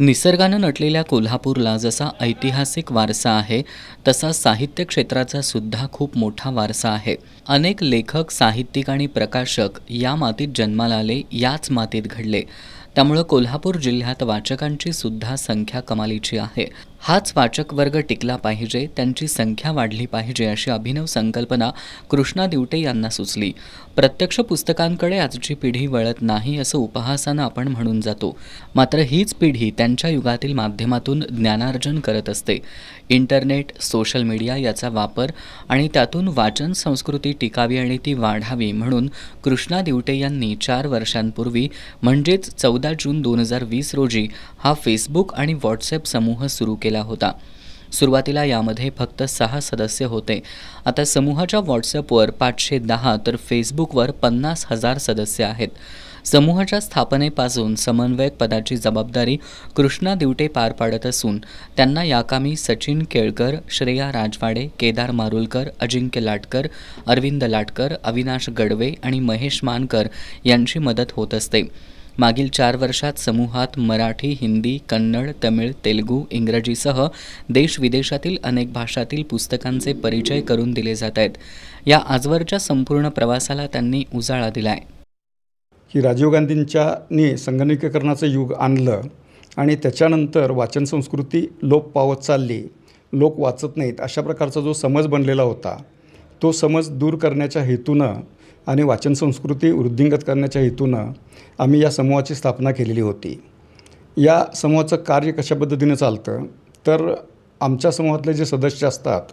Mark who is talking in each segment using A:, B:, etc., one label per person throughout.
A: निसर्गानं नटलेल्या कोल्हापूरला जसा ऐतिहासिक वारसा आहे तसा साहित्य क्षेत्राचा सुद्धा खूप मोठा वारसा आहे अनेक लेखक साहित्यिक आणि प्रकाशक या मातीत जन्माला आले याच मातीत घडले त्यामुळं कोल्हापूर जिल्ह्यात वाचकांची सुद्धा संख्या कमालीची आहे हाच वाचक वर्ग टिकला पाहिजे त्यांची संख्या वाढली पाहिजे अशी अभिनव संकल्पना कृष्णा दिवटे यांना सुचली प्रत्यक्ष पुस्तकांकडे आजची पिढी वळत नाही असं उपहासानं आपण म्हणून जातो मात्र हीच पिढी त्यांच्या युगातील माध्यमातून ज्ञानार्जन करत असते इंटरनेट सोशल मीडिया याचा वापर आणि त्यातून वाचन संस्कृती टिकावी आणि ती वाढावी म्हणून कृष्णा दिवटे यांनी चार वर्षांपूर्वी म्हणजेच चौदा जून दोन हजार वीस रोजी हा फेसबुक आणि व्हॉट्सअप समूह सुरू केला केला होता सुरुवातीला यामध्ये फक्त सहा सदस्य होते आता समूहाच्या व्हॉट्सअपवर पाचशे दहा तर फेसबुकवर पन्नास हजार सदस्य आहेत समूहाच्या स्थापनेपासून समन्वयक पदाची जबाबदारी कृष्णा दिवटे पार पाडत असून त्यांना याकामी सचिन केळकर श्रेया राजवाडे केदार मारुलकर अजिंक्य लाटकर अरविंद लाटकर अविनाश गडवे आणि महेश मानकर यांची मदत होत असते मागील चार वर्षात समूहात मराठी हिंदी कन्नड तमिळ तेलगू इंग्रजीसह देश विदेशातील अनेक भाषातील पुस्तकांचे परिचय करून दिले जात आहेत या आजवरच्या संपूर्ण प्रवासाला त्यांनी उजाळा दिला आहे
B: की राजीव गांधींच्यानी संगणकीकरणाचं युग आणलं आणि त्याच्यानंतर वाचन संस्कृती लोप पावत चालली लोक वाचत नाहीत अशा प्रकारचा जो समज बनलेला होता तो समज दूर करण्याच्या हेतूनं आणि वाचन संस्कृती वृद्धिंगत करण्याच्या हेतूनं आम्ही या समूहाची स्थापना केलेली होती या समूहाचं कार्य कशा पद्धतीनं चालतं तर आमच्या समूहातले जे सदस्य असतात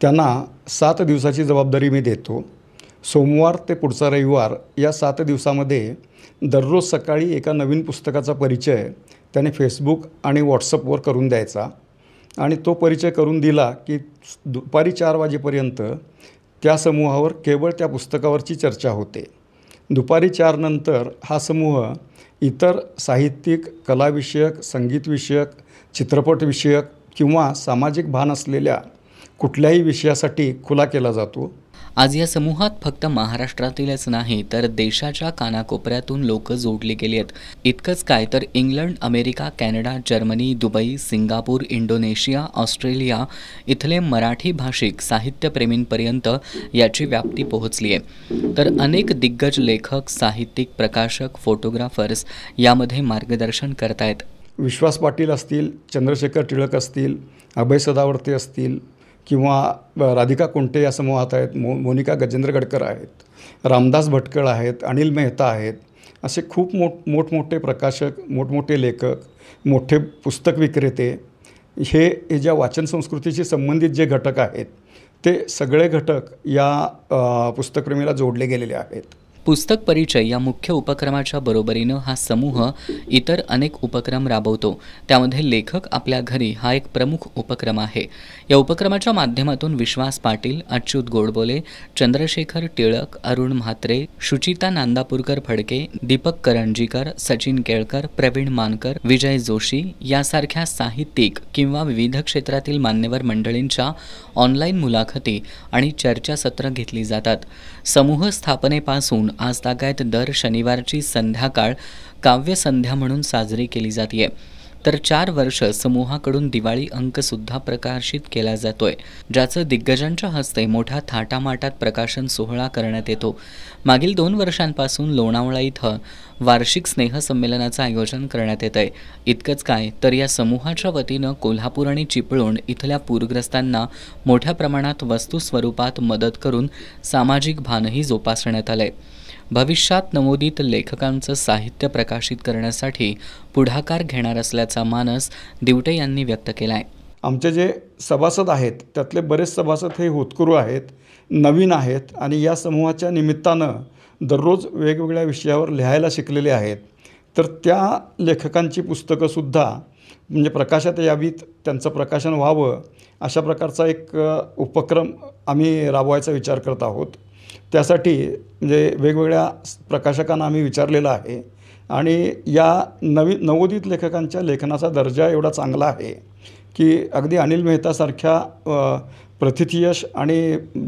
B: त्यांना सात दिवसाची जबाबदारी मी देतो सोमवार ते पुढचा रविवार या सात दिवसामध्ये दररोज सकाळी एका नवीन पुस्तकाचा परिचय त्याने फेसबुक आणि व्हॉट्सअपवर करून द्यायचा आणि तो परिचय करून दिला की दुपारी चार वाजेपर्यंत त्या समूहावर केवळ त्या पुस्तकावरची चर्चा होते दुपारी चारनंतर हा समूह इतर साहित्यिक कलाविषयक संगीतविषयक चित्रपटविषयक किंवा सामाजिक भान असलेल्या कुठल्याही विषयासाठी खुला केला जातो
A: आज या समूहात फक्त महाराष्ट्रातीलच नाही तर देशाच्या कानाकोपऱ्यातून लोक जोडली गेली आहेत इतकंच काय तर England America Canada Germany Dubai Singapore Indonesia Australia इथले मराठी भाषिक साहित्यप्रेमींपर्यंत याची व्याप्ती पोहोचली आहे तर अनेक दिग्गज लेखक साहित्यिक प्रकाशक फोटोग्राफर्स यामध्ये मार्गदर्शन करतायत विश्वास पाटील असतील चंद्रशेखर टिळक असतील
B: अभय सदावर्ते असतील किंवा राधिका कुंटे या समूहात आहेत मो मोनिका गजेंद्र गडकर आहेत रामदास भटकळ आहेत अनिल मेहता आहेत असे खूप मोठ मोठमोठे प्रकाशक मोठमोठे लेखक मोठे पुस्तक विक्रेते हे ज्या वाचन संस्कृतीशी संबंधित जे घटक आहेत ते सगळे घटक या
A: पुस्तकप्रेमीला जोडले गेलेले आहेत पुस्तक परिचय या मुख्य उपक्रमाच्या बरोबरीनं हा समूह इतर अनेक उपक्रम राबवतो त्यामध्ये लेखक आपल्या घरी हा एक प्रमुख उपक्रम आहे या उपक्रमाच्या माध्यमातून विश्वास पाटील अच्युत गोडबोले चंद्रशेखर टिळक अरुण म्हात्रे शुचिता नांदापूरकर फडके दीपक करंजीकर सचिन केळकर प्रवीण मानकर विजय जोशी यासारख्या साहित्यिक किंवा विविध क्षेत्रातील मान्यवर मंडळींच्या ऑनलाईन मुलाखती आणि चर्चासत्र घेतली जातात समूह स्थापनेपासून आज आजतागायत दर शनिवारची संध्याकाळ काव्यसंध्या म्हणून साजरी केली जाते तर चार वर्ष समूहाकडून दिवाळी अंकसुद्धा प्रकाशित केला जातोय ज्याचं दिग्गजांच्या हस्ते मोठ्या थाटामाटात प्रकाशन सोहळा करण्यात येतो मागील दोन वर्षांपासून लोणावळा इथं वार्षिक स्नेहसंमेलनाचं आयोजन करण्यात येत आहे इतकंच काय तर या समूहाच्या वतीनं कोल्हापूर आणि चिपळूण इथल्या पूरग्रस्तांना मोठ्या प्रमाणात वस्तू स्वरूपात मदत करून सामाजिक भानही जोपासण्यात आलं आहे भविष्यात नमोदित लेखकांचं साहित्य प्रकाशित करण्यासाठी पुढाकार घेणार असल्याचा मानस दिवटे यांनी व्यक्त केला आहे आमचे जे सभासद आहेत त्यातले
B: बरेच सभासद हे होतकुरू आहेत नवीन आहेत आणि या समूहाच्या निमित्तानं दररोज वेगवेगळ्या विषयावर लिहायला शिकलेले आहेत तर त्या लेखकांची पुस्तकंसुद्धा म्हणजे प्रकाशात यावीत त्यांचं प्रकाशन व्हावं अशा प्रकारचा एक उपक्रम आम्ही राबवायचा विचार करत आहोत त्यासाठी म्हणजे वेगवेगळ्या प्रकाशकांना आम्ही विचारलेलं आहे आणि या नवी नवोदित लेखकांच्या लेखनाचा दर्जा एवढा चांगला आहे की अगदी अनिल मेहतासारख्या प्रतिथयश आणि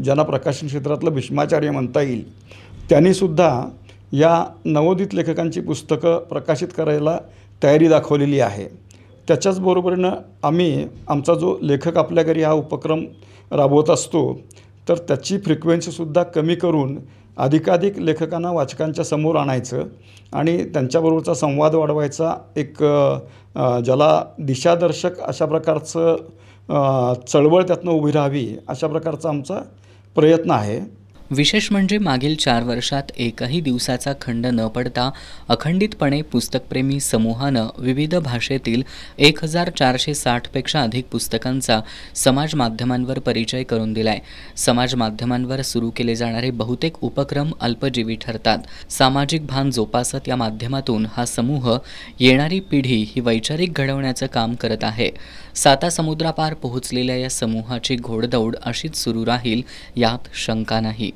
B: ज्यांना प्रकाशन क्षेत्रातलं भीष्माचार्य म्हणता येईल त्यांनीसुद्धा या नवोदित लेखकांची पुस्तकं प्रकाशित करायला तयारी दाखवलेली आहे त्याच्याच आम्ही आमचा जो लेखक आपल्या घरी हा उपक्रम राबवत असतो तर त्याची फ्रिक्वेन्सीसुद्धा कमी करून अधिकाधिक लेखकांना वाचकांच्या समोर आणायचं आणि त्यांच्याबरोबरचा संवाद वाढवायचा एक ज्याला दिशादर्शक अशा
A: प्रकारचं चळवळ त्यातनं उभी राहावी अशा प्रकारचा आमचा प्रयत्न आहे विशेष म्हणजे मागील चार वर्षात एकही दिवसाचा खंड न पडता अखंडितपणे पुस्तकप्रेमी समूहानं विविध भाषेतील एक हजार चारशे साठपेक्षा अधिक पुस्तकांचा समाज माध्यमांवर परिचय करून दिलाय समाज माध्यमांवर सुरू केले जाणारे बहुतेक उपक्रम अल्पजीवी ठरतात सामाजिक भान जोपासत या माध्यमातून हा समूह येणारी पिढी ही वैचारिक घडवण्याचं काम करत आहे साता समुद्रापार पोहोचलेल्या या समूहाची घोडदौड अशीच सुरू राहील यात शंका नाही